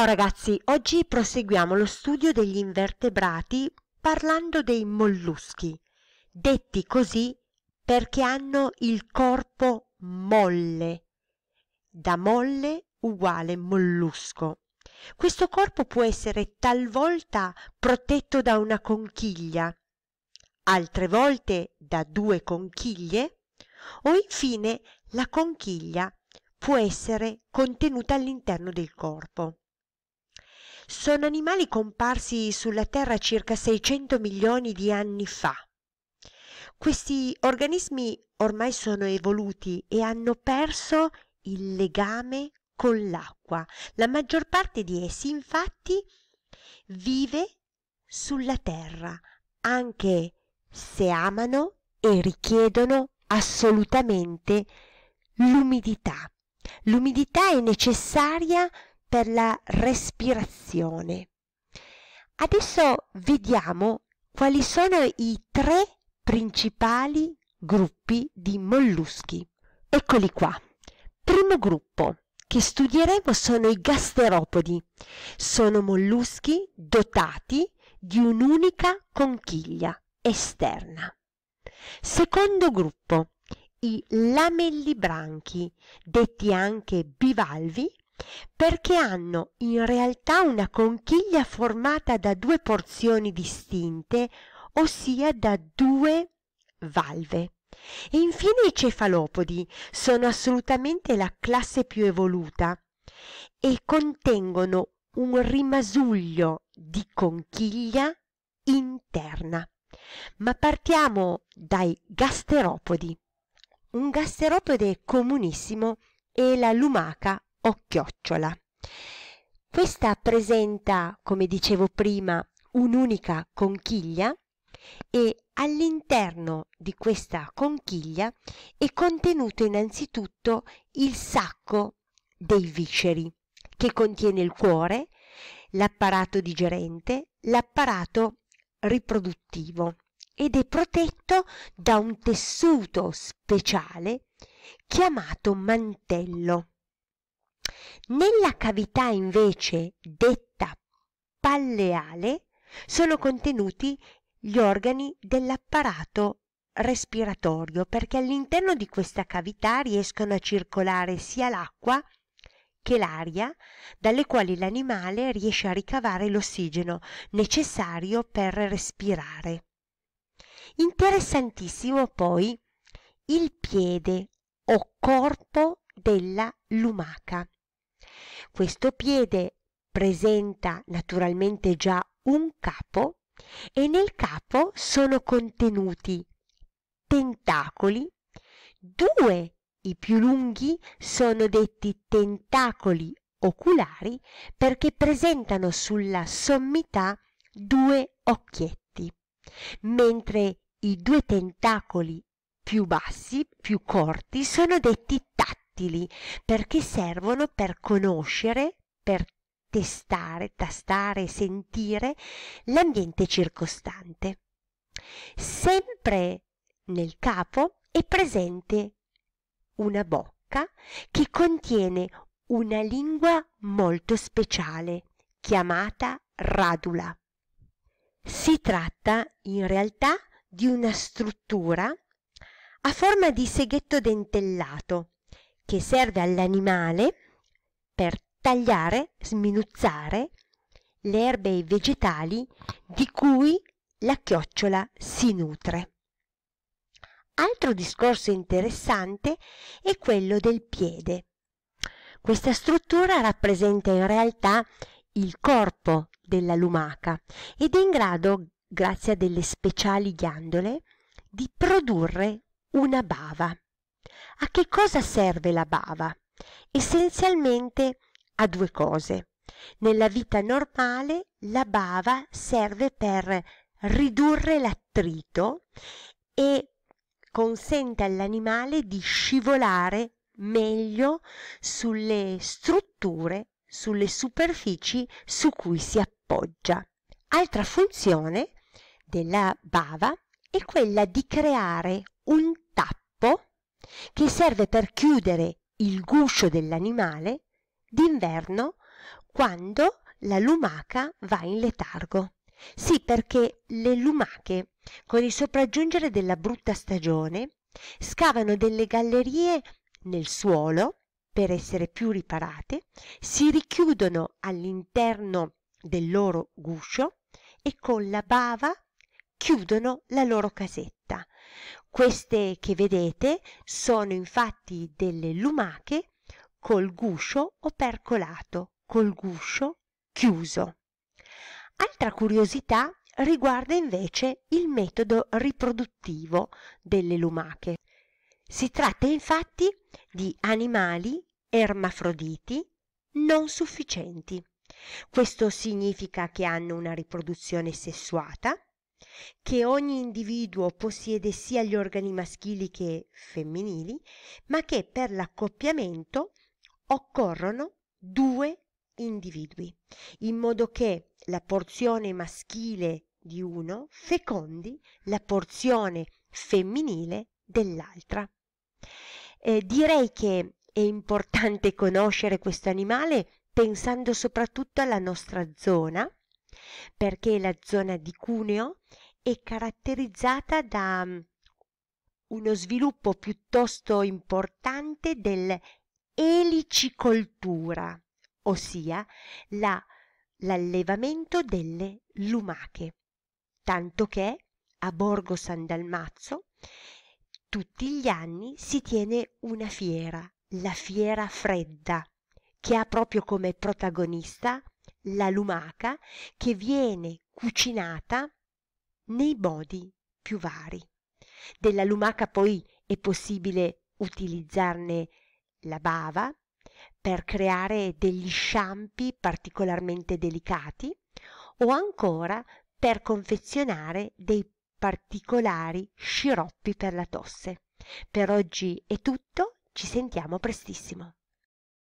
Ciao ragazzi, oggi proseguiamo lo studio degli invertebrati parlando dei molluschi, detti così perché hanno il corpo molle, da molle uguale mollusco. Questo corpo può essere talvolta protetto da una conchiglia, altre volte da due conchiglie o infine la conchiglia può essere contenuta all'interno del corpo sono animali comparsi sulla Terra circa 600 milioni di anni fa. Questi organismi ormai sono evoluti e hanno perso il legame con l'acqua. La maggior parte di essi infatti vive sulla Terra, anche se amano e richiedono assolutamente l'umidità. L'umidità è necessaria per la respirazione. Adesso vediamo quali sono i tre principali gruppi di molluschi. Eccoli qua. Primo gruppo che studieremo sono i gasteropodi. Sono molluschi dotati di un'unica conchiglia esterna. Secondo gruppo, i lamellibranchi, detti anche bivalvi perché hanno in realtà una conchiglia formata da due porzioni distinte ossia da due valve e infine i cefalopodi sono assolutamente la classe più evoluta e contengono un rimasuglio di conchiglia interna. Ma partiamo dai gasteropodi. Un gasteropode comunissimo è la lumaca o chiocciola. Questa presenta, come dicevo prima, un'unica conchiglia e all'interno di questa conchiglia è contenuto innanzitutto il sacco dei visceri che contiene il cuore, l'apparato digerente, l'apparato riproduttivo ed è protetto da un tessuto speciale chiamato mantello nella cavità invece detta palleale sono contenuti gli organi dell'apparato respiratorio perché all'interno di questa cavità riescono a circolare sia l'acqua che l'aria dalle quali l'animale riesce a ricavare l'ossigeno necessario per respirare. Interessantissimo poi il piede o corpo della lumaca questo piede presenta naturalmente già un capo e nel capo sono contenuti tentacoli, due i più lunghi sono detti tentacoli oculari perché presentano sulla sommità due occhietti, mentre i due tentacoli più bassi, più corti, sono detti tatti utili perché servono per conoscere, per testare, tastare, sentire l'ambiente circostante. Sempre nel capo è presente una bocca che contiene una lingua molto speciale, chiamata radula. Si tratta in realtà di una struttura a forma di seghetto dentellato, che serve all'animale per tagliare, sminuzzare le erbe e i vegetali di cui la chiocciola si nutre. Altro discorso interessante è quello del piede. Questa struttura rappresenta in realtà il corpo della lumaca ed è in grado, grazie a delle speciali ghiandole, di produrre una bava. A che cosa serve la bava? Essenzialmente a due cose. Nella vita normale la bava serve per ridurre l'attrito e consente all'animale di scivolare meglio sulle strutture, sulle superfici su cui si appoggia. Altra funzione della bava è quella di creare un tappo che serve per chiudere il guscio dell'animale d'inverno quando la lumaca va in letargo sì perché le lumache con il sopraggiungere della brutta stagione scavano delle gallerie nel suolo per essere più riparate si richiudono all'interno del loro guscio e con la bava chiudono la loro casetta queste che vedete sono infatti delle lumache col guscio opercolato col guscio chiuso altra curiosità riguarda invece il metodo riproduttivo delle lumache si tratta infatti di animali ermafroditi non sufficienti questo significa che hanno una riproduzione sessuata che ogni individuo possiede sia gli organi maschili che femminili, ma che per l'accoppiamento occorrono due individui, in modo che la porzione maschile di uno fecondi la porzione femminile dell'altra. Eh, direi che è importante conoscere questo animale pensando soprattutto alla nostra zona perché la zona di Cuneo è caratterizzata da mm, uno sviluppo piuttosto importante dell'elicicoltura, ossia la, l'allevamento delle lumache, tanto che a Borgo San Dalmazzo tutti gli anni si tiene una fiera, la Fiera Fredda, che ha proprio come protagonista la lumaca che viene cucinata nei modi più vari. della lumaca poi è possibile utilizzarne la bava per creare degli sciampi particolarmente delicati o ancora per confezionare dei particolari sciroppi per la tosse per oggi è tutto ci sentiamo prestissimo